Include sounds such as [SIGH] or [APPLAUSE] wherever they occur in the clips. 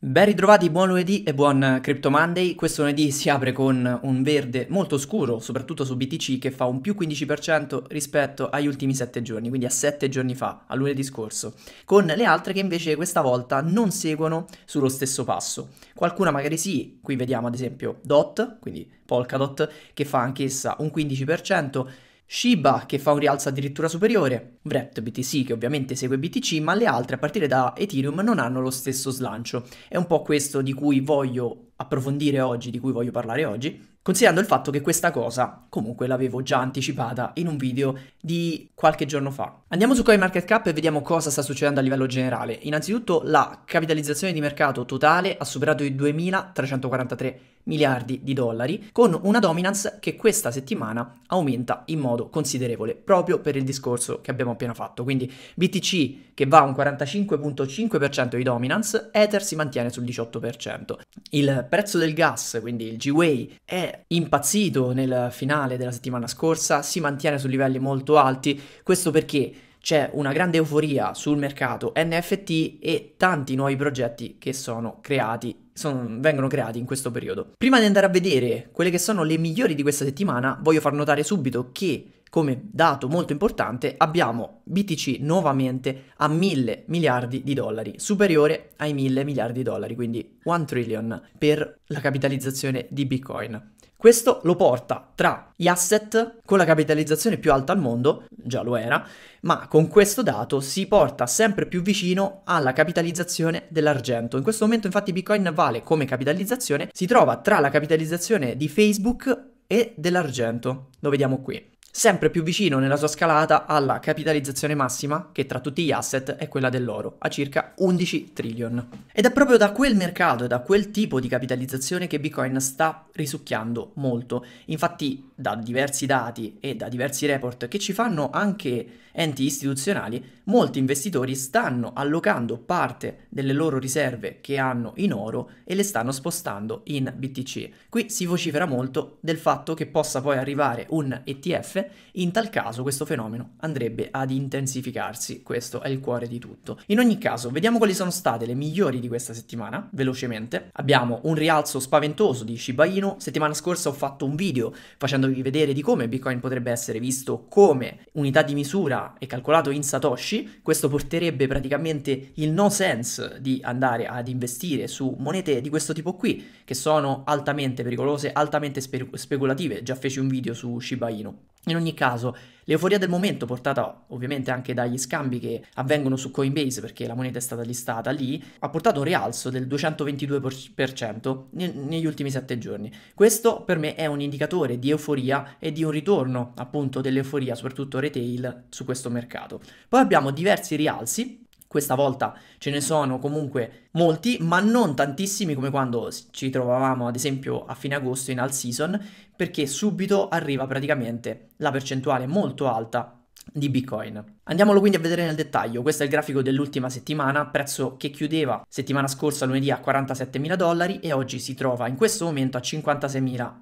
Ben ritrovati, buon lunedì e buon Crypto Monday. Questo lunedì si apre con un verde molto scuro, soprattutto su BTC, che fa un più 15% rispetto agli ultimi 7 giorni, quindi a 7 giorni fa, a lunedì scorso, con le altre che invece questa volta non seguono sullo stesso passo. Qualcuna magari sì, qui vediamo ad esempio DOT, quindi Polkadot, che fa anch'essa un 15%, Shiba che fa un rialzo addirittura superiore, Wrapped BTC che ovviamente segue BTC, ma le altre a partire da Ethereum non hanno lo stesso slancio. È un po' questo di cui voglio approfondire oggi, di cui voglio parlare oggi, considerando il fatto che questa cosa comunque l'avevo già anticipata in un video di qualche giorno fa. Andiamo su CoinMarketCap e vediamo cosa sta succedendo a livello generale. Innanzitutto la capitalizzazione di mercato totale ha superato i 2.343 miliardi di dollari, con una dominance che questa settimana aumenta in modo considerevole, proprio per il discorso che abbiamo appena fatto. Quindi BTC che va a un 45.5% di dominance, Ether si mantiene sul 18%. Il prezzo del gas, quindi il G-Way, è impazzito nel finale della settimana scorsa, si mantiene su livelli molto alti, questo perché c'è una grande euforia sul mercato NFT e tanti nuovi progetti che sono creati sono, vengono creati in questo periodo. Prima di andare a vedere quelle che sono le migliori di questa settimana, voglio far notare subito che come dato molto importante abbiamo BTC nuovamente a 1000 miliardi di dollari, superiore ai 1000 miliardi di dollari, quindi 1 trillion per la capitalizzazione di Bitcoin. Questo lo porta tra gli asset con la capitalizzazione più alta al mondo, già lo era, ma con questo dato si porta sempre più vicino alla capitalizzazione dell'argento. In questo momento infatti Bitcoin vale come capitalizzazione, si trova tra la capitalizzazione di Facebook e dell'argento. Lo vediamo qui sempre più vicino nella sua scalata alla capitalizzazione massima, che tra tutti gli asset è quella dell'oro, a circa 11 trillion. Ed è proprio da quel mercato e da quel tipo di capitalizzazione che Bitcoin sta risucchiando molto. Infatti, da diversi dati e da diversi report che ci fanno anche enti istituzionali, molti investitori stanno allocando parte delle loro riserve che hanno in oro e le stanno spostando in BTC. Qui si vocifera molto del fatto che possa poi arrivare un ETF in tal caso questo fenomeno andrebbe ad intensificarsi, questo è il cuore di tutto. In ogni caso, vediamo quali sono state le migliori di questa settimana, velocemente. Abbiamo un rialzo spaventoso di Shiba Inu, settimana scorsa ho fatto un video facendovi vedere di come Bitcoin potrebbe essere visto come unità di misura e calcolato in Satoshi, questo porterebbe praticamente il no sense di andare ad investire su monete di questo tipo qui, che sono altamente pericolose, altamente spe- speculative, già feci un video su Shiba Inu. In ogni caso, l'euforia del momento, portata ovviamente anche dagli scambi che avvengono su Coinbase, perché la moneta è stata listata lì, ha portato un rialzo del 222% negli ultimi 7 giorni. Questo per me è un indicatore di euforia e di un ritorno appunto dell'euforia, soprattutto retail, su questo mercato. Poi abbiamo diversi rialzi questa volta ce ne sono comunque molti, ma non tantissimi come quando ci trovavamo ad esempio a fine agosto in all season, perché subito arriva praticamente la percentuale molto alta di Bitcoin. Andiamolo quindi a vedere nel dettaglio, questo è il grafico dell'ultima settimana, prezzo che chiudeva settimana scorsa lunedì a 47.000 dollari e oggi si trova in questo momento a 56.600,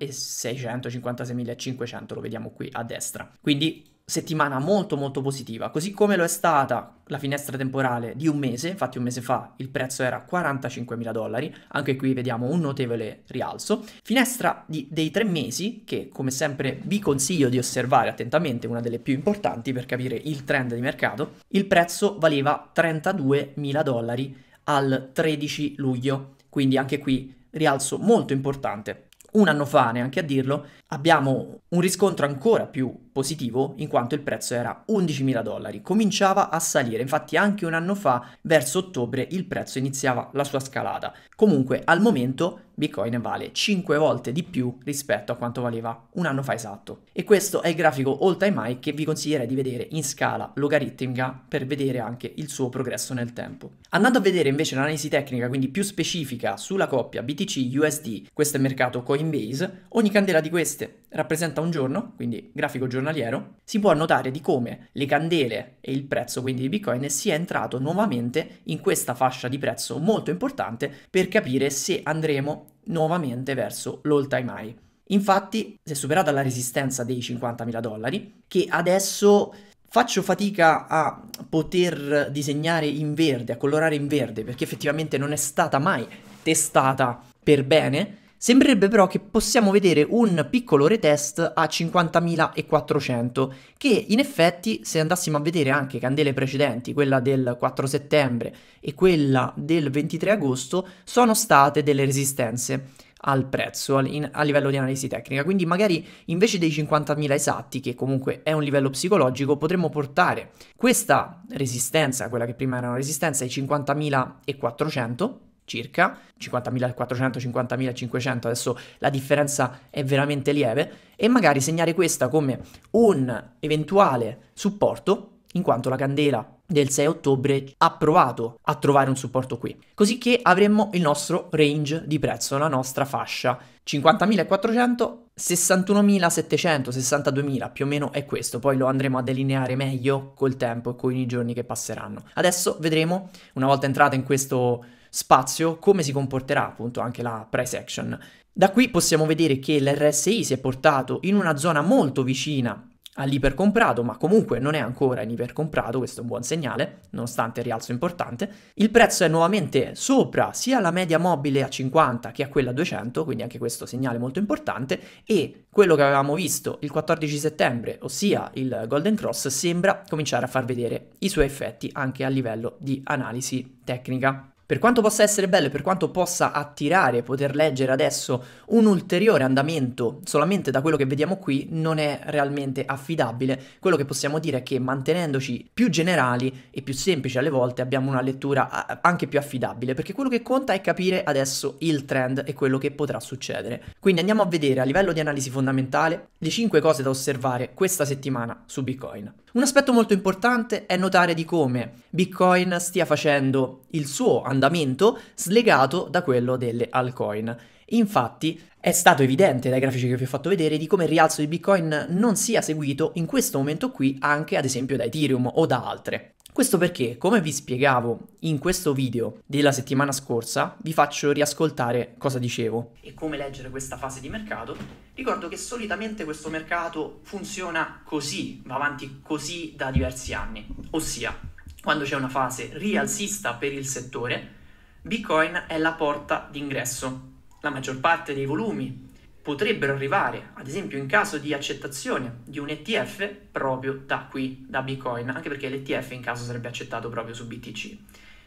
56.500, lo vediamo qui a destra. Quindi settimana molto molto positiva, così come lo è stata la finestra temporale di un mese, infatti un mese fa il prezzo era 45.000 dollari, anche qui vediamo un notevole rialzo, finestra di, dei tre mesi che come sempre vi consiglio di osservare attentamente, una delle più importanti per capire il trend di mercato, il prezzo valeva 32.000 dollari al 13 luglio, quindi anche qui rialzo molto importante. Un anno fa, neanche a dirlo, abbiamo un riscontro ancora più positivo in quanto il prezzo era 11.000 dollari, cominciava a salire, infatti anche un anno fa verso ottobre il prezzo iniziava la sua scalata. Comunque al momento Bitcoin vale 5 volte di più rispetto a quanto valeva un anno fa esatto. E questo è il grafico all time high che vi consiglierei di vedere in scala logaritmica per vedere anche il suo progresso nel tempo. Andando a vedere invece l'analisi tecnica, quindi più specifica sulla coppia BTC USD, questo è il mercato Coinbase, ogni candela di questa queste rappresenta un giorno, quindi grafico giornaliero, si può notare di come le candele e il prezzo quindi di Bitcoin sia entrato nuovamente in questa fascia di prezzo molto importante per capire se andremo nuovamente verso l'all time high. Infatti si è superata la resistenza dei 50.000 dollari che adesso Faccio fatica a poter disegnare in verde, a colorare in verde, perché effettivamente non è stata mai testata per bene, Sembrerebbe però che possiamo vedere un piccolo retest a 50.400, che in effetti se andassimo a vedere anche candele precedenti, quella del 4 settembre e quella del 23 agosto, sono state delle resistenze al prezzo al, in, a livello di analisi tecnica. Quindi magari invece dei 50.000 esatti, che comunque è un livello psicologico, potremmo portare questa resistenza, quella che prima era una resistenza, ai 50.400 circa 50.400-50.500, adesso la differenza è veramente lieve, e magari segnare questa come un eventuale supporto, in quanto la candela del 6 ottobre ha provato a trovare un supporto qui, così che avremmo il nostro range di prezzo, la nostra fascia 50.400 61.700, 62.000 più o meno è questo, poi lo andremo a delineare meglio col tempo e con i giorni che passeranno. Adesso vedremo, una volta entrata in questo spazio come si comporterà appunto anche la price action. Da qui possiamo vedere che l'RSI si è portato in una zona molto vicina all'ipercomprato, ma comunque non è ancora in ipercomprato, questo è un buon segnale, nonostante il rialzo importante. Il prezzo è nuovamente sopra sia la media mobile a 50 che a quella a 200, quindi anche questo segnale molto importante, e quello che avevamo visto il 14 settembre, ossia il Golden Cross, sembra cominciare a far vedere i suoi effetti anche a livello di analisi tecnica. Per quanto possa essere bello e per quanto possa attirare poter leggere adesso un ulteriore andamento solamente da quello che vediamo qui, non è realmente affidabile. Quello che possiamo dire è che mantenendoci più generali e più semplici alle volte abbiamo una lettura anche più affidabile, perché quello che conta è capire adesso il trend e quello che potrà succedere. Quindi andiamo a vedere a livello di analisi fondamentale le 5 cose da osservare questa settimana su Bitcoin. Un aspetto molto importante è notare di come Bitcoin stia facendo il suo andamento andamento slegato da quello delle altcoin. Infatti è stato evidente dai grafici che vi ho fatto vedere di come il rialzo di Bitcoin non sia seguito in questo momento qui anche ad esempio da Ethereum o da altre. Questo perché, come vi spiegavo in questo video della settimana scorsa, vi faccio riascoltare cosa dicevo. E come leggere questa fase di mercato? Ricordo che solitamente questo mercato funziona così, va avanti così da diversi anni, ossia quando c'è una fase rialzista per il settore, Bitcoin è la porta d'ingresso. La maggior parte dei volumi potrebbero arrivare, ad esempio in caso di accettazione di un ETF, proprio da qui, da Bitcoin, anche perché l'ETF in caso sarebbe accettato proprio su BTC.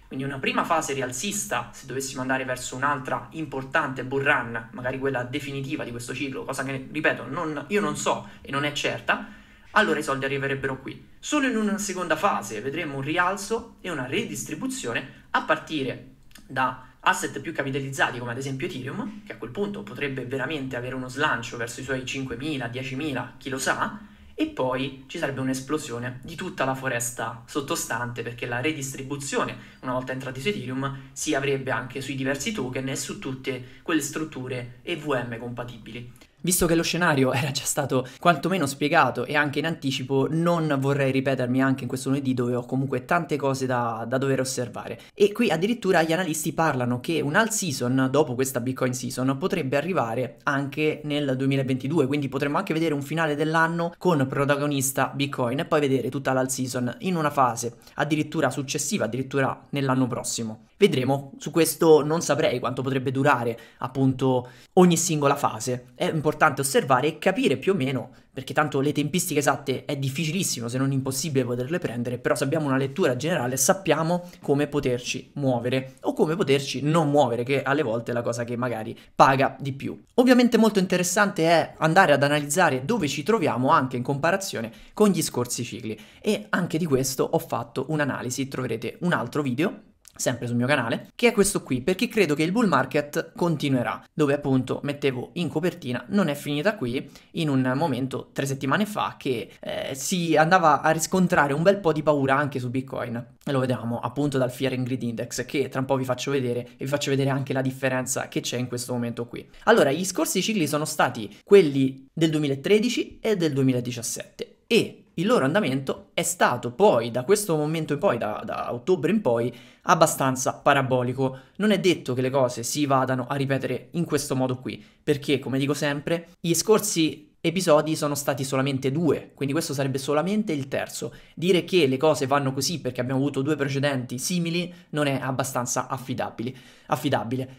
Quindi una prima fase rialzista, se dovessimo andare verso un'altra importante bull run, magari quella definitiva di questo ciclo, cosa che, ripeto, non, io non so e non è certa, allora i soldi arriverebbero qui. Solo in una seconda fase vedremo un rialzo e una redistribuzione a partire da asset più capitalizzati come ad esempio Ethereum, che a quel punto potrebbe veramente avere uno slancio verso i suoi 5.000, 10.000, chi lo sa, e poi ci sarebbe un'esplosione di tutta la foresta sottostante perché la redistribuzione, una volta entrati su Ethereum, si avrebbe anche sui diversi token e su tutte quelle strutture EVM compatibili. Visto che lo scenario [LAUGHS] era già stato quantomeno spiegato e anche in anticipo, non vorrei ripetermi anche in questo lunedì dove ho comunque tante cose da, da dover osservare. E qui addirittura gli analisti parlano che un alt season, dopo questa Bitcoin season, potrebbe arrivare anche nel 2022, quindi potremmo anche vedere un finale dell'anno con protagonista Bitcoin e poi vedere tutta l'alt season in una fase addirittura successiva, addirittura nell'anno prossimo. Vedremo, su questo non saprei quanto potrebbe durare appunto ogni singola fase. È importante osservare e capire più o meno, perché tanto le tempistiche esatte è difficilissimo se non impossibile poterle prendere, però se abbiamo una lettura generale sappiamo come poterci muovere o come poterci non muovere, che alle volte è la cosa che magari paga di più. Ovviamente molto interessante è andare ad analizzare dove ci troviamo anche in comparazione con gli scorsi cicli e anche di questo ho fatto un'analisi, troverete un altro video sempre sul mio canale, che è questo qui, perché credo che il bull market continuerà, dove appunto mettevo in copertina, non è finita qui, in un momento tre settimane fa che eh, si andava a riscontrare un bel po' di paura anche su Bitcoin, e lo vediamo appunto dal Fear and Greed Index, che tra un po' vi faccio vedere e vi faccio vedere anche la differenza che c'è in questo momento qui. Allora, gli scorsi cicli sono stati quelli del 2013 e del 2017 e il loro andamento è stato poi, da questo momento in poi, da, da, ottobre in poi, abbastanza parabolico. Non è detto che le cose si vadano a ripetere in questo modo qui, perché, come dico sempre, gli scorsi episodi sono stati solamente due, quindi questo sarebbe solamente il terzo. Dire che le cose vanno così perché abbiamo avuto due precedenti simili non è abbastanza affidabile.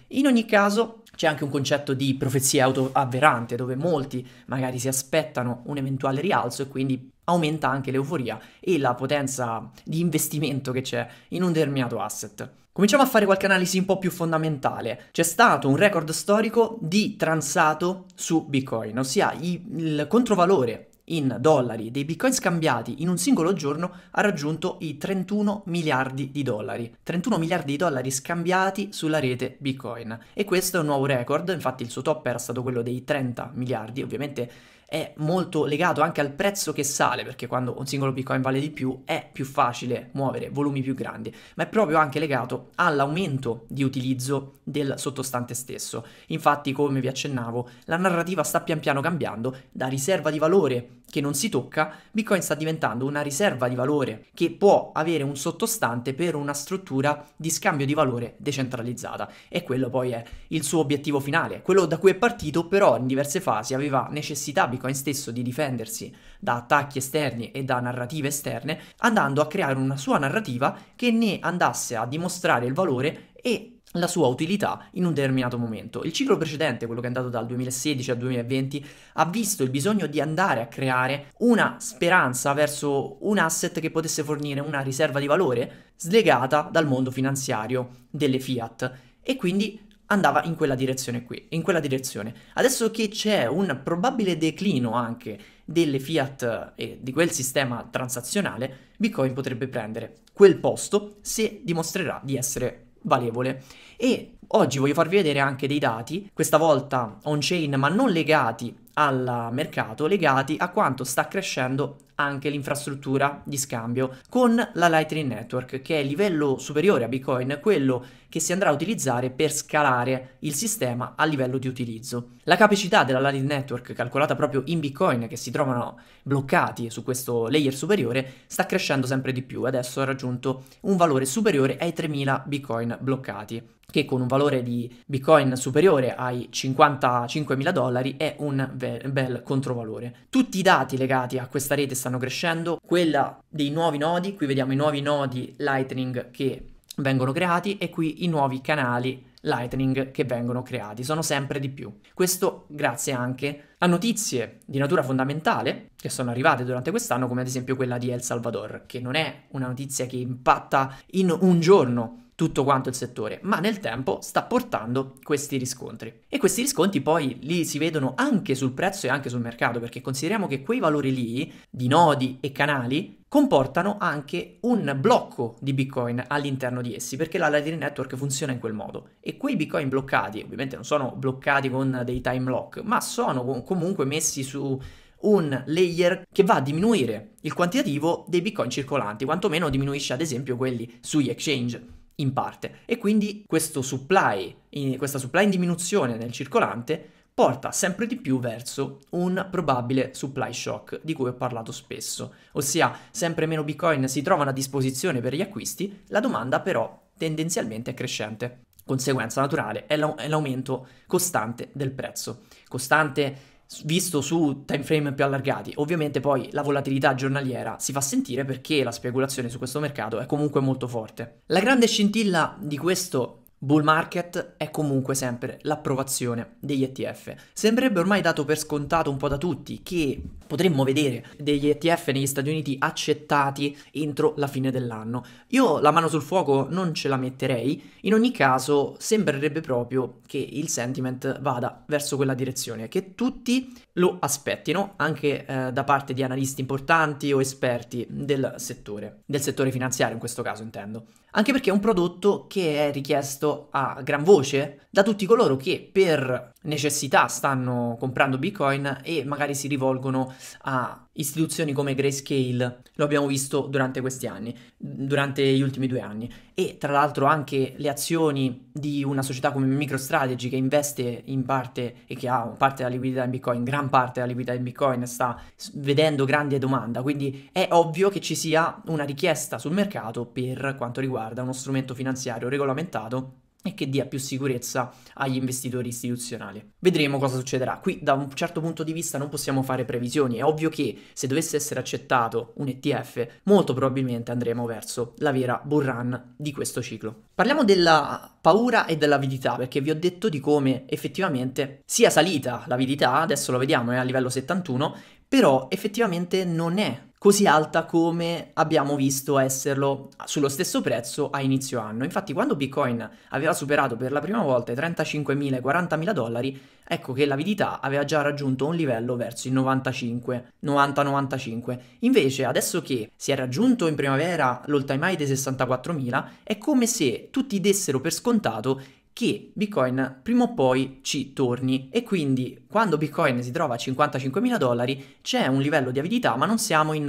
In ogni caso c'è anche un concetto di profezia autoavverante dove molti magari si aspettano un eventuale rialzo e quindi aumenta anche l'euforia e la potenza di investimento che c'è in un determinato asset. Cominciamo a fare qualche analisi un po' più fondamentale. C'è stato un record storico di transato su Bitcoin, ossia il controvalore in dollari dei bitcoin scambiati in un singolo giorno ha raggiunto i 31 miliardi di dollari. 31 miliardi di dollari scambiati sulla rete bitcoin. E questo è un nuovo record, infatti il suo top era stato quello dei 30 miliardi, ovviamente è molto legato anche al prezzo che sale, perché quando un singolo Bitcoin vale di più è più facile muovere volumi più grandi, ma è proprio anche legato all'aumento di utilizzo del sottostante stesso. Infatti, come vi accennavo, la narrativa sta pian piano cambiando da riserva di valore che non si tocca, Bitcoin sta diventando una riserva di valore che può avere un sottostante per una struttura di scambio di valore decentralizzata e quello poi è il suo obiettivo finale, quello da cui è partito però in diverse fasi aveva necessità Bitcoin stesso di difendersi da attacchi esterni e da narrative esterne andando a creare una sua narrativa che ne andasse a dimostrare il valore e la sua utilità in un determinato momento. Il ciclo precedente, quello che è andato dal 2016 al 2020, ha visto il bisogno di andare a creare una speranza verso un asset che potesse fornire una riserva di valore slegata dal mondo finanziario delle fiat e quindi andava in quella direzione qui, in quella direzione. Adesso che c'è un probabile declino anche delle fiat eh, e di quel sistema transazionale, Bitcoin potrebbe prendere quel posto se dimostrerà di essere valevole. E oggi voglio farvi vedere anche dei dati, questa volta on-chain ma non legati al mercato legati a quanto sta crescendo anche l'infrastruttura di scambio con la Lightning Network, che è il livello superiore a Bitcoin, quello che si andrà a utilizzare per scalare il sistema a livello di utilizzo. La capacità della Lightning Network, calcolata proprio in Bitcoin, che si trovano bloccati su questo layer superiore, sta crescendo sempre di più. Adesso ha raggiunto un valore superiore ai 3000 Bitcoin bloccati che con un valore di Bitcoin superiore ai 55.000 dollari è un vero bel controvalore. Tutti i dati legati a questa rete stanno crescendo, quella dei nuovi nodi, qui vediamo i nuovi nodi Lightning che vengono creati e qui i nuovi canali Lightning che vengono creati, sono sempre di più. Questo grazie anche a notizie di natura fondamentale che sono arrivate durante quest'anno, come ad esempio quella di El Salvador, che non è una notizia che impatta in un giorno tutto quanto il settore, ma nel tempo sta portando questi riscontri. E questi riscontri poi li si vedono anche sul prezzo e anche sul mercato, perché consideriamo che quei valori lì di nodi e canali comportano anche un blocco di Bitcoin all'interno di essi, perché la Lightning Network funziona in quel modo. E quei Bitcoin bloccati, ovviamente non sono bloccati con dei time lock, ma sono comunque messi su un layer che va a diminuire il quantitativo dei Bitcoin circolanti, quantomeno diminuisce ad esempio quelli sugli exchange in parte e quindi questo supply, in, questa supply in diminuzione nel circolante porta sempre di più verso un probabile supply shock di cui ho parlato spesso, ossia sempre meno bitcoin si trovano a disposizione per gli acquisti, la domanda però tendenzialmente è crescente. Conseguenza naturale è, l'aumento costante del prezzo, costante visto su time frame più allargati. Ovviamente poi la volatilità giornaliera si fa sentire perché la speculazione su questo mercato è comunque molto forte. La grande scintilla di questo Bull market è comunque sempre l'approvazione degli ETF. Sembrerebbe ormai dato per scontato un po' da tutti che potremmo vedere degli ETF negli Stati Uniti accettati entro la fine dell'anno. Io la mano sul fuoco non ce la metterei, in ogni caso sembrerebbe proprio che il sentiment vada verso quella direzione, che tutti lo aspettino, anche eh, da parte di analisti importanti o esperti del settore, del settore finanziario in questo caso intendo. Anche perché è un prodotto che è richiesto a gran voce da tutti coloro che per necessità stanno comprando Bitcoin e magari si rivolgono a istituzioni come Grayscale, lo abbiamo visto durante questi anni, durante gli ultimi due anni, e tra l'altro anche le azioni di una società come MicroStrategy che investe in parte e che ha parte della liquidità in Bitcoin, gran parte della liquidità in Bitcoin, sta vedendo grande domanda, quindi è ovvio che ci sia una richiesta sul mercato per quanto riguarda uno strumento finanziario regolamentato e che dia più sicurezza agli investitori istituzionali. Vedremo cosa succederà. Qui da un certo punto di vista non possiamo fare previsioni, è ovvio che se dovesse essere accettato un ETF molto probabilmente andremo verso la vera bull run di questo ciclo. Parliamo della paura e dell'avidità perché vi ho detto di come effettivamente sia salita l'avidità, adesso lo vediamo è a livello 71, però effettivamente non è così alta come abbiamo visto esserlo sullo stesso prezzo a inizio anno. Infatti quando Bitcoin aveva superato per la prima volta i 35.000 e 40.000 dollari, ecco che l'avidità aveva già raggiunto un livello verso i 95, 90-95. Invece adesso che si è raggiunto in primavera l'all time high dei 64.000, è come se tutti dessero per scontato che Bitcoin prima o poi ci torni e quindi quando Bitcoin si trova a 55.000 dollari c'è un livello di avidità ma non siamo in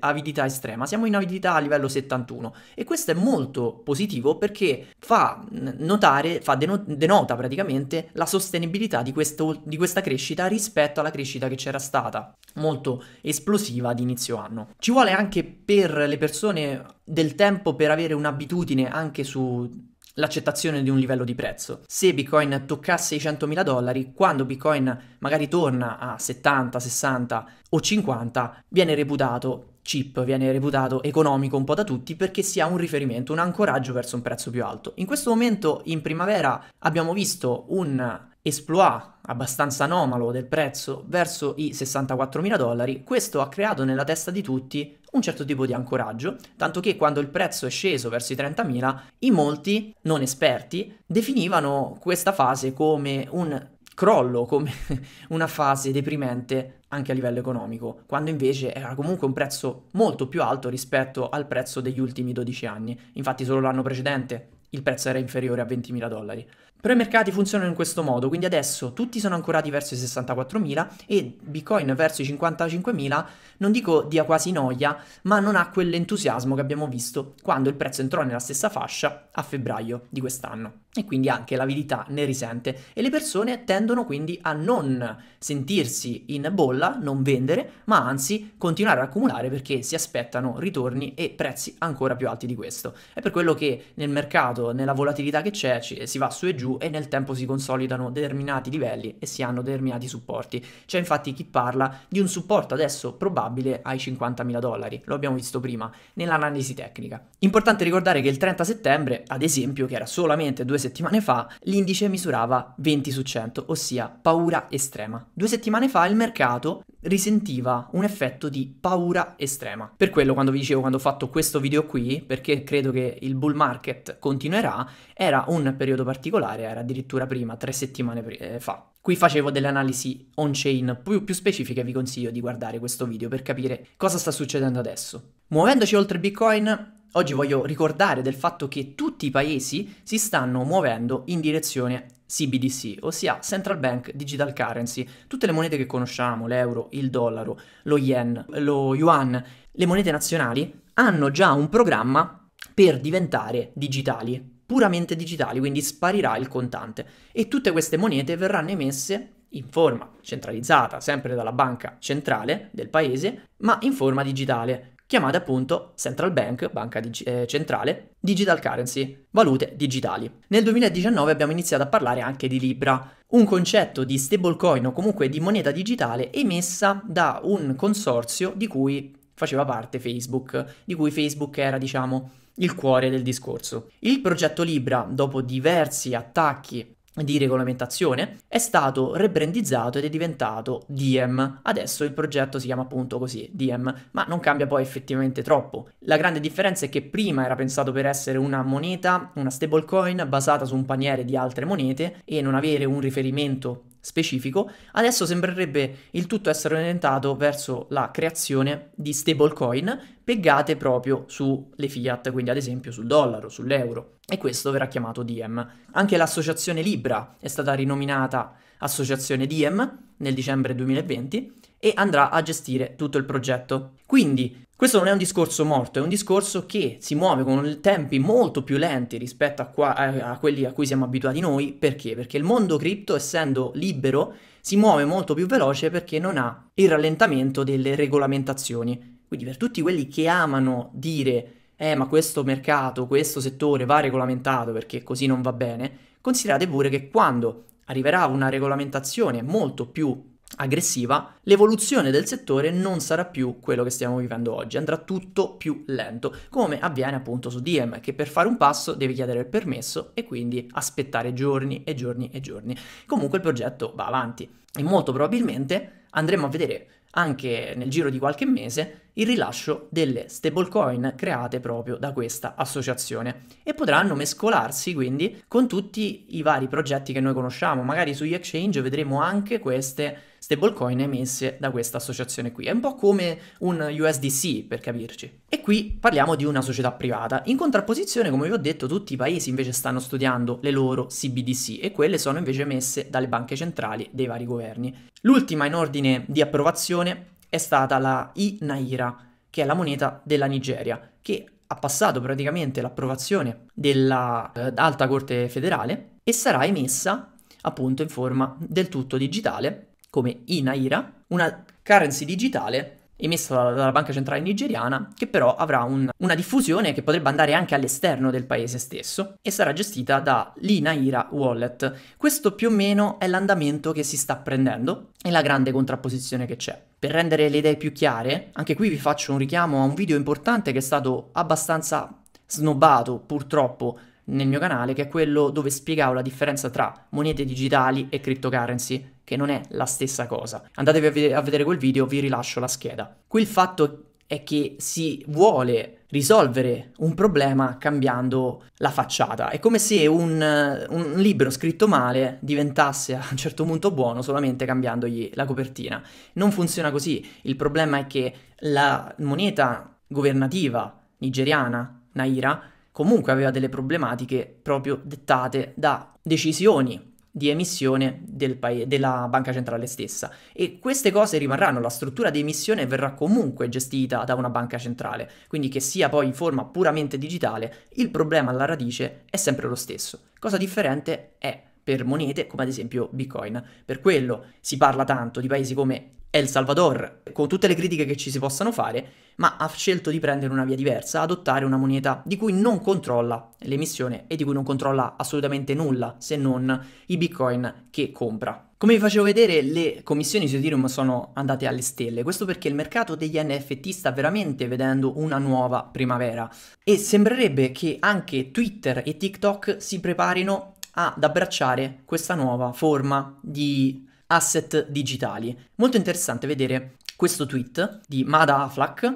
avidità estrema, siamo in avidità a livello 71 e questo è molto positivo perché fa notare, fa denota praticamente la sostenibilità di, questo, di questa crescita rispetto alla crescita che c'era stata molto esplosiva ad inizio anno. Ci vuole anche per le persone del tempo per avere un'abitudine anche su l'accettazione di un livello di prezzo. Se Bitcoin toccasse i 100.000 dollari, quando Bitcoin magari torna a 70, 60 o 50, viene reputato cheap, viene reputato economico un po' da tutti perché si ha un riferimento, un ancoraggio verso un prezzo più alto. In questo momento, in primavera, abbiamo visto un esploit abbastanza anomalo del prezzo verso i 64.000 dollari, questo ha creato nella testa di tutti un certo tipo di ancoraggio, tanto che quando il prezzo è sceso verso i 30.000, in molti non esperti definivano questa fase come un crollo, come [LAUGHS] una fase deprimente anche a livello economico, quando invece era comunque un prezzo molto più alto rispetto al prezzo degli ultimi 12 anni. Infatti solo l'anno precedente il prezzo era inferiore a 20.000 dollari. Però i mercati funzionano in questo modo, quindi adesso tutti sono ancorati verso i 64.000 e Bitcoin verso i 55.000 non dico dia quasi noia, ma non ha quell'entusiasmo che abbiamo visto quando il prezzo entrò nella stessa fascia a febbraio di quest'anno e quindi anche l'avidità ne risente e le persone tendono quindi a non sentirsi in bolla, non vendere, ma anzi continuare ad accumulare perché si aspettano ritorni e prezzi ancora più alti di questo. È per quello che nel mercato, nella volatilità che c'è, si va su e giù e nel tempo si consolidano determinati livelli e si hanno determinati supporti. C'è infatti chi parla di un supporto adesso probabile ai 50.000 dollari, lo abbiamo visto prima nell'analisi tecnica. Importante ricordare che il 30 settembre, ad esempio, che era solamente due settimane settimane fa l'indice misurava 20 su 100, ossia paura estrema. Due settimane fa il mercato risentiva un effetto di paura estrema. Per quello quando vi dicevo quando ho fatto questo video qui, perché credo che il bull market continuerà, era un periodo particolare, era addirittura prima, tre settimane eh, fa. Qui facevo delle analisi on-chain più, più specifiche, vi consiglio di guardare questo video per capire cosa sta succedendo adesso. Muovendoci oltre Bitcoin, Oggi voglio ricordare del fatto che tutti i paesi si stanno muovendo in direzione CBDC, ossia Central Bank Digital Currency. Tutte le monete che conosciamo, l'euro, il dollaro, lo yen, lo yuan, le monete nazionali, hanno già un programma per diventare digitali, puramente digitali, quindi sparirà il contante e tutte queste monete verranno emesse in forma centralizzata, sempre dalla banca centrale del paese, ma in forma digitale chiamate appunto Central Bank, banca dig- eh, centrale, digital currency, valute digitali. Nel 2019 abbiamo iniziato a parlare anche di Libra, un concetto di stablecoin o comunque di moneta digitale emessa da un consorzio di cui faceva parte Facebook, di cui Facebook era, diciamo, il cuore del discorso. Il progetto Libra, dopo diversi attacchi di regolamentazione, è stato rebrandizzato ed è diventato DM. Adesso il progetto si chiama appunto così, DM, ma non cambia poi effettivamente troppo. La grande differenza è che prima era pensato per essere una moneta, una stablecoin basata su un paniere di altre monete e non avere un riferimento specifico, adesso sembrerebbe il tutto essere orientato verso la creazione di stablecoin pegate proprio sulle fiat, quindi ad esempio sul dollaro, sull'euro, e questo verrà chiamato Diem. Anche l'associazione Libra è stata rinominata associazione Diem nel dicembre 2020 e andrà a gestire tutto il progetto. Quindi questo non è un discorso morto, è un discorso che si muove con tempi molto più lenti rispetto a, qua, eh, a, quelli a cui siamo abituati noi. Perché? Perché il mondo cripto, essendo libero, si muove molto più veloce perché non ha il rallentamento delle regolamentazioni. Quindi per tutti quelli che amano dire eh ma questo mercato, questo settore va regolamentato perché così non va bene, considerate pure che quando arriverà una regolamentazione molto più aggressiva, l'evoluzione del settore non sarà più quello che stiamo vivendo oggi, andrà tutto più lento, come avviene appunto su DM, che per fare un passo deve chiedere il permesso e quindi aspettare giorni e giorni e giorni. Comunque il progetto va avanti e molto probabilmente andremo a vedere anche nel giro di qualche mese il rilascio delle stablecoin create proprio da questa associazione e potranno mescolarsi quindi con tutti i vari progetti che noi conosciamo, magari sugli exchange vedremo anche queste stablecoin emesse da questa associazione qui. È un po' come un USDC per capirci. E qui parliamo di una società privata. In contrapposizione, come vi ho detto, tutti i paesi invece stanno studiando le loro CBDC e quelle sono invece emesse dalle banche centrali dei vari governi. L'ultima in ordine di approvazione è stata la I-Naira, che è la moneta della Nigeria, che ha passato praticamente l'approvazione dell'alta eh, corte federale e sarà emessa appunto in forma del tutto digitale come Inaira, una currency digitale emessa dalla Banca Centrale Nigeriana, che però avrà un, una diffusione che potrebbe andare anche all'esterno del paese stesso e sarà gestita da l'Inaira Wallet. Questo più o meno è l'andamento che si sta prendendo e la grande contrapposizione che c'è. Per rendere le idee più chiare, anche qui vi faccio un richiamo a un video importante che è stato abbastanza snobbato purtroppo nel mio canale, che è quello dove spiegavo la differenza tra monete digitali e cryptocurrency che non è la stessa cosa. Andatevi a, vedere quel video, vi rilascio la scheda. Qui il fatto è che si vuole risolvere un problema cambiando la facciata. È come se un, un, libro scritto male diventasse a un certo punto buono solamente cambiandogli la copertina. Non funziona così. Il problema è che la moneta governativa nigeriana, Naira, comunque aveva delle problematiche proprio dettate da decisioni di emissione del pa- della banca centrale stessa e queste cose rimarranno, la struttura di emissione verrà comunque gestita da una banca centrale, quindi che sia poi in forma puramente digitale, il problema alla radice è sempre lo stesso. Cosa differente è per monete come ad esempio Bitcoin. Per quello si parla tanto di paesi come El Salvador, con tutte le critiche che ci si possano fare, ma ha scelto di prendere una via diversa, adottare una moneta di cui non controlla l'emissione e di cui non controlla assolutamente nulla se non i bitcoin che compra. Come vi facevo vedere, le commissioni su Ethereum sono andate alle stelle, questo perché il mercato degli NFT sta veramente vedendo una nuova primavera e sembrerebbe che anche Twitter e TikTok si preparino ad abbracciare questa nuova forma di asset digitali. Molto interessante vedere questo tweet di Mada Aflak,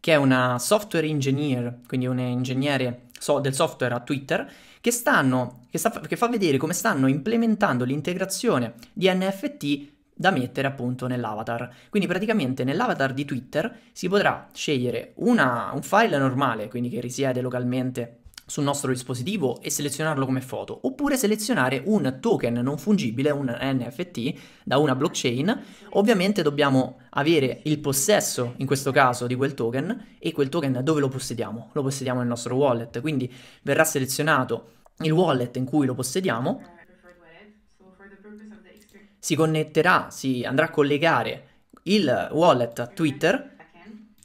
che è una software engineer, quindi un ingegnere so, del software a Twitter, che, stanno, che, sta, che fa vedere come stanno implementando l'integrazione di NFT da mettere appunto nell'avatar. Quindi praticamente nell'avatar di Twitter si potrà scegliere una, un file normale, quindi che risiede localmente sul nostro dispositivo e selezionarlo come foto, oppure selezionare un token non fungibile, un NFT da una blockchain. Ovviamente dobbiamo avere il possesso, in questo caso, di quel token e quel token dove lo possediamo? Lo possediamo nel nostro wallet, quindi verrà selezionato il wallet in cui lo possediamo si connetterà, si andrà a collegare il wallet a Twitter,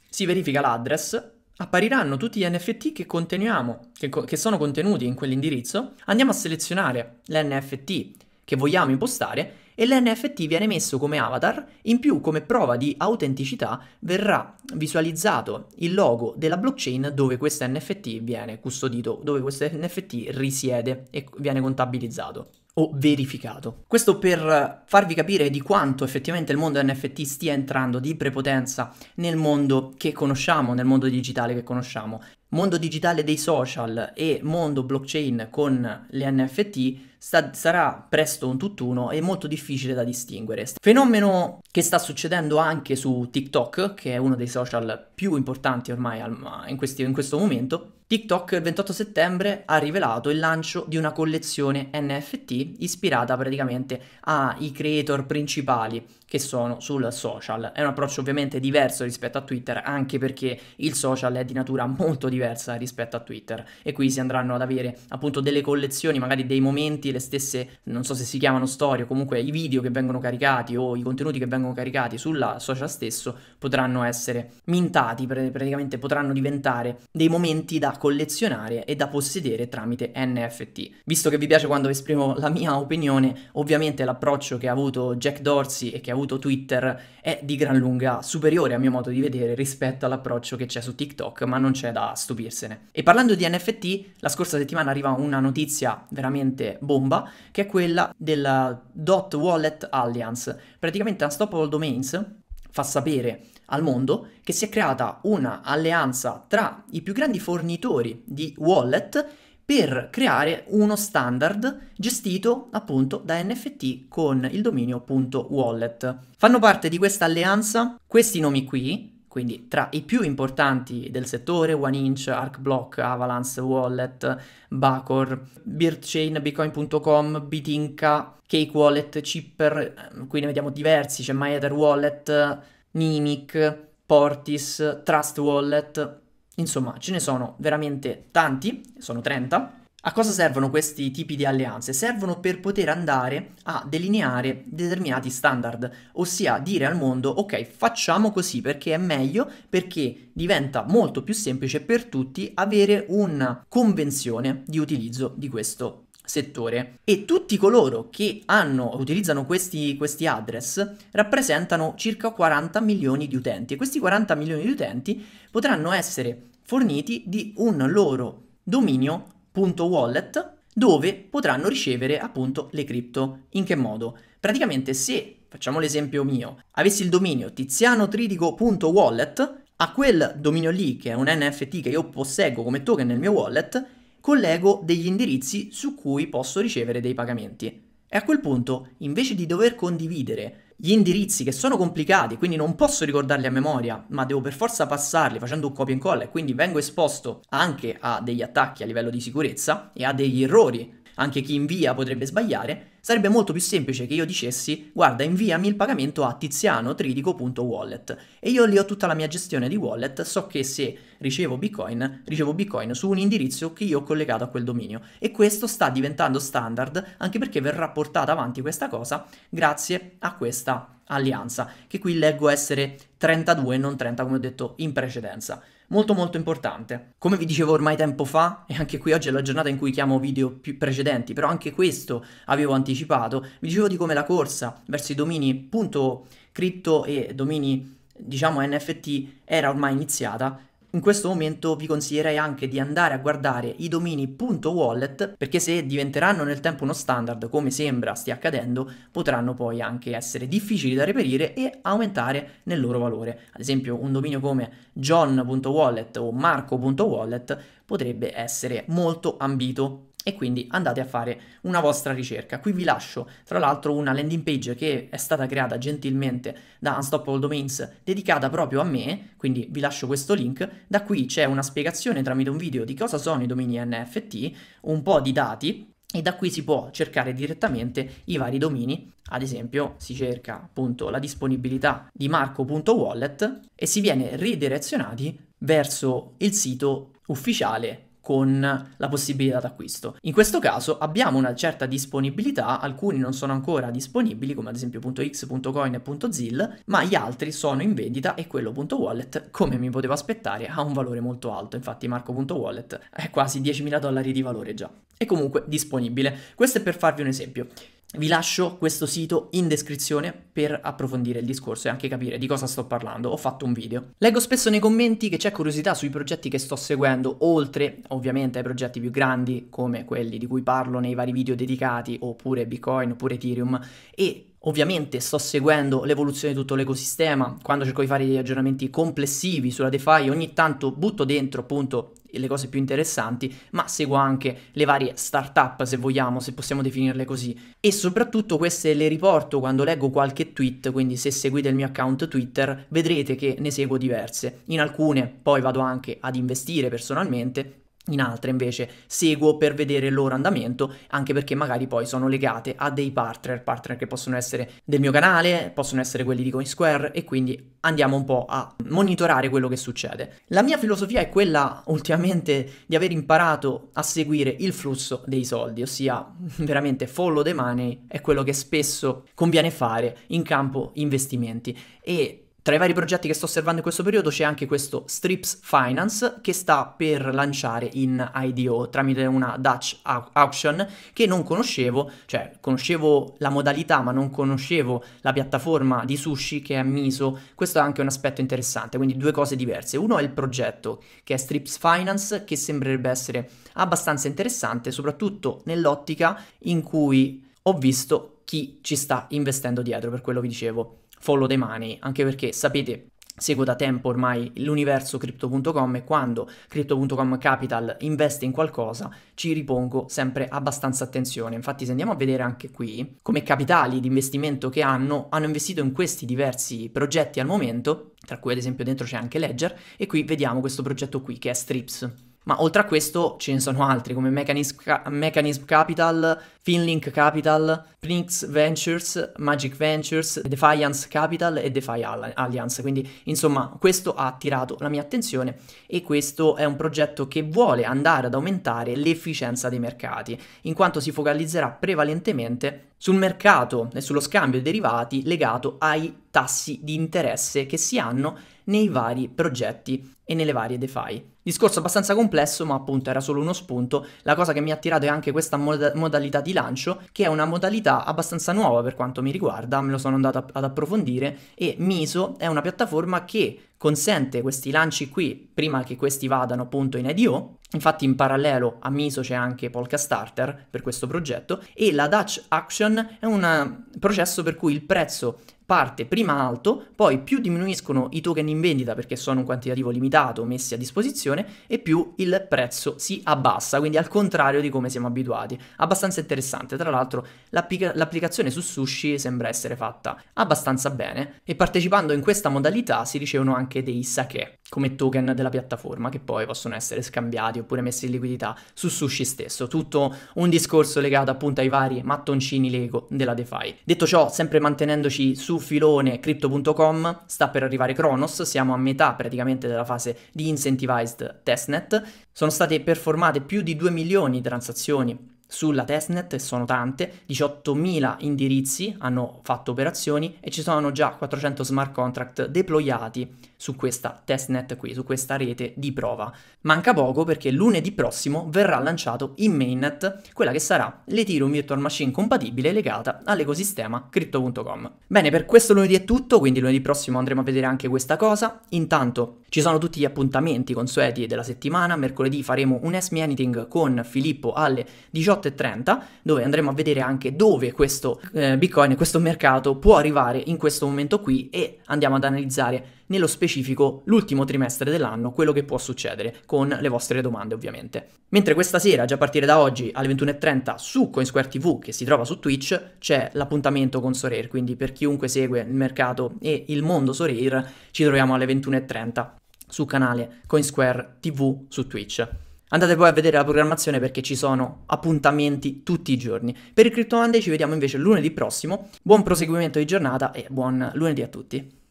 si verifica l'address, appariranno tutti gli NFT che conteniamo, che, co- che sono contenuti in quell'indirizzo, andiamo a selezionare l'NFT che vogliamo impostare e l'NFT viene messo come avatar, in più come prova di autenticità verrà visualizzato il logo della blockchain dove questo NFT viene custodito, dove questo NFT risiede e viene contabilizzato o verificato. Questo per farvi capire di quanto effettivamente il mondo NFT stia entrando di prepotenza nel mondo che conosciamo, nel mondo digitale che conosciamo mondo digitale dei social e mondo blockchain con le NFT sta- sarà presto un tutt'uno e molto difficile da distinguere. Fenomeno che sta succedendo anche su TikTok, che è uno dei social più importanti ormai al- in, questi- in questo momento. TikTok il 28 settembre ha rivelato il lancio di una collezione NFT ispirata praticamente ai creator principali che sono sul social. È un approccio ovviamente diverso rispetto a Twitter, anche perché il social è di natura molto diversa rispetto a Twitter e qui si andranno ad avere appunto delle collezioni, magari dei momenti, le stesse, non so se si chiamano storie, o comunque i video che vengono caricati o i contenuti che vengono caricati sulla social stesso potranno essere mintati, praticamente potranno diventare dei momenti da collezionare e da possedere tramite NFT. Visto che vi piace quando esprimo la mia opinione, ovviamente l'approccio che ha avuto Jack Dorsey e che ha avuto Twitter è di gran lunga superiore a mio modo di vedere rispetto all'approccio che c'è su TikTok, ma non c'è da stupirsene. E parlando di NFT, la scorsa settimana arriva una notizia veramente bomba, che è quella della Dot Wallet Alliance. Praticamente Unstoppable Domains fa sapere al mondo che si è creata una alleanza tra i più grandi fornitori di wallet per creare uno standard gestito appunto da NFT con il dominio.wallet. Fanno parte di questa alleanza questi nomi qui, quindi tra i più importanti del settore, OneInch, ArcBlock, Avalanche, Wallet, Bacor, Birdchain, Bitcoin.com, Bitinca, Cake Wallet, Chipper, eh, qui ne vediamo diversi, c'è MyEther Wallet, Nimic, Portis, Trust Wallet, Insomma, ce ne sono veramente tanti, sono 30. A cosa servono questi tipi di alleanze? Servono per poter andare a delineare determinati standard, ossia dire al mondo ok facciamo così perché è meglio, perché diventa molto più semplice per tutti avere una convenzione di utilizzo di questo settore e tutti coloro che hanno, utilizzano questi, questi address rappresentano circa 40 milioni di utenti e questi 40 milioni di utenti potranno essere forniti di un loro dominio.wallet dove potranno ricevere appunto le cripto. In che modo? Praticamente se, facciamo l'esempio mio, avessi il dominio tizianotridico.wallet, a quel dominio lì che è un NFT che io posseggo come token nel mio wallet, collego degli indirizzi su cui posso ricevere dei pagamenti. E a quel punto, invece di dover condividere gli indirizzi che sono complicati, quindi non posso ricordarli a memoria, ma devo per forza passarli facendo un copia e incolla e quindi vengo esposto anche a degli attacchi a livello di sicurezza e a degli errori anche chi invia potrebbe sbagliare, sarebbe molto più semplice che io dicessi guarda inviami il pagamento a tizianotridico.wallet e io lì ho tutta la mia gestione di wallet, so che se ricevo bitcoin, ricevo bitcoin su un indirizzo che io ho collegato a quel dominio e questo sta diventando standard anche perché verrà portata avanti questa cosa grazie a questa alleanza che qui leggo essere 32 e non 30 come ho detto in precedenza molto molto importante. Come vi dicevo ormai tempo fa, e anche qui oggi è la giornata in cui chiamo video più precedenti, però anche questo avevo anticipato, vi dicevo di come la corsa verso i domini punto cripto e domini diciamo NFT era ormai iniziata in questo momento vi consiglierei anche di andare a guardare i domini.wallet perché se diventeranno nel tempo uno standard, come sembra stia accadendo, potranno poi anche essere difficili da reperire e aumentare nel loro valore. Ad esempio un dominio come john.wallet o marco.wallet potrebbe essere molto ambito e quindi andate a fare una vostra ricerca. Qui vi lascio tra l'altro una landing page che è stata creata gentilmente da Unstoppable Domains dedicata proprio a me, quindi vi lascio questo link. Da qui c'è una spiegazione tramite un video di cosa sono i domini NFT, un po' di dati e da qui si può cercare direttamente i vari domini, ad esempio si cerca appunto la disponibilità di marco.wallet e si viene ridirezionati verso il sito ufficiale con la possibilità d'acquisto. In questo caso abbiamo una certa disponibilità, alcuni non sono ancora disponibili come ad esempio .x.coin e .zil, ma gli altri sono in vendita e quello.wallet come mi potevo aspettare ha un valore molto alto, infatti Marco.wallet è quasi 10.000 dollari di valore già. E comunque disponibile. Questo è per farvi un esempio. Vi lascio questo sito in descrizione per approfondire il discorso e anche capire di cosa sto parlando. Ho fatto un video. Leggo spesso nei commenti che c'è curiosità sui progetti che sto seguendo, oltre ovviamente ai progetti più grandi come quelli di cui parlo nei vari video dedicati, oppure Bitcoin, oppure Ethereum, e Ovviamente sto seguendo l'evoluzione di tutto l'ecosistema, quando cerco di fare degli aggiornamenti complessivi sulla DeFi ogni tanto butto dentro appunto le cose più interessanti, ma seguo anche le varie startup se vogliamo, se possiamo definirle così. E soprattutto queste le riporto quando leggo qualche tweet, quindi se seguite il mio account Twitter vedrete che ne seguo diverse. In alcune poi vado anche ad investire personalmente, in altre invece seguo per vedere il loro andamento, anche perché magari poi sono legate a dei partner, partner che possono essere del mio canale, possono essere quelli di CoinSquare e quindi andiamo un po' a monitorare quello che succede. La mia filosofia è quella ultimamente di aver imparato a seguire il flusso dei soldi, ossia veramente follow the money è quello che spesso conviene fare in campo investimenti e tra i vari progetti che sto osservando in questo periodo c'è anche questo Strips Finance che sta per lanciare in IDO tramite una Dutch auction che non conoscevo, cioè conoscevo la modalità ma non conoscevo la piattaforma di sushi che è Miso. Questo è anche un aspetto interessante, quindi due cose diverse. Uno è il progetto che è Strips Finance che sembrerebbe essere abbastanza interessante soprattutto nell'ottica in cui ho visto chi ci sta investendo dietro, per quello vi dicevo follow the money, anche perché sapete Seguo da tempo ormai l'universo crypto.com e quando crypto.com capital investe in qualcosa ci ripongo sempre abbastanza attenzione. Infatti se andiamo a vedere anche qui come capitali di investimento che hanno, hanno investito in questi diversi progetti al momento, tra cui ad esempio dentro c'è anche Ledger e qui vediamo questo progetto qui che è Strips. Ma oltre a questo ce ne sono altri come Mechanism, Mechanism Capital, Finlink Capital, Prinx Ventures, Magic Ventures, Defiance Capital e DeFi Alliance. Quindi insomma questo ha attirato la mia attenzione e questo è un progetto che vuole andare ad aumentare l'efficienza dei mercati, in quanto si focalizzerà prevalentemente sul mercato e sullo scambio di derivati legato ai tassi di interesse che si hanno nei vari progetti e nelle varie DeFi. Discorso abbastanza complesso, ma appunto era solo uno spunto. La cosa che mi ha attirato è anche questa moda- modalità di lancio, che è una modalità abbastanza nuova per quanto mi riguarda, me lo sono andato a- ad approfondire e Miso è una piattaforma che consente questi lanci qui prima che questi vadano appunto in IDO. Infatti in parallelo a Miso c'è anche Polka Starter per questo progetto e la Dutch Action è un eh, processo per cui il prezzo parte prima alto, poi più diminuiscono i token in vendita perché sono un quantitativo limitato messi a disposizione e più il prezzo si abbassa, quindi al contrario di come siamo abituati. Abbastanza interessante, tra l'altro l'applica- l'applicazione su sushi sembra essere fatta abbastanza bene e partecipando in questa modalità si ricevono anche anche dei sake come token della piattaforma che poi possono essere scambiati oppure messi in liquidità su Sushi stesso. Tutto un discorso legato appunto ai vari mattoncini Lego della DeFi. Detto ciò, sempre mantenendoci su filone crypto.com, sta per arrivare Kronos, siamo a metà praticamente della fase di incentivized testnet. Sono state performate più di 2 milioni di transazioni sulla testnet e sono tante, 18.000 indirizzi hanno fatto operazioni e ci sono già 400 smart contract deployati su questa testnet qui, su questa rete di prova. Manca poco perché lunedì prossimo verrà lanciato in mainnet quella che sarà l'Ethereum Virtual Machine compatibile legata all'ecosistema crypto.com. Bene, per questo lunedì è tutto, quindi lunedì prossimo andremo a vedere anche questa cosa. Intanto ci sono tutti gli appuntamenti consueti della settimana, mercoledì faremo un Ask Anything con Filippo alle 18.30 dove andremo a vedere anche dove questo eh, Bitcoin, questo mercato può arrivare in questo momento qui e andiamo ad analizzare nello specifico l'ultimo trimestre dell'anno, quello che può succedere, con le vostre domande ovviamente. Mentre questa sera, già a partire da oggi alle 21.30 su CoinSquare TV, che si trova su Twitch, c'è l'appuntamento con Soreir, quindi per chiunque segue il mercato e il mondo Soreir ci troviamo alle 21.30 su canale CoinSquare TV su Twitch. Andate poi a vedere la programmazione perché ci sono appuntamenti tutti i giorni. Per il Crypto Monday ci vediamo invece lunedì prossimo. Buon proseguimento di giornata e buon lunedì a tutti.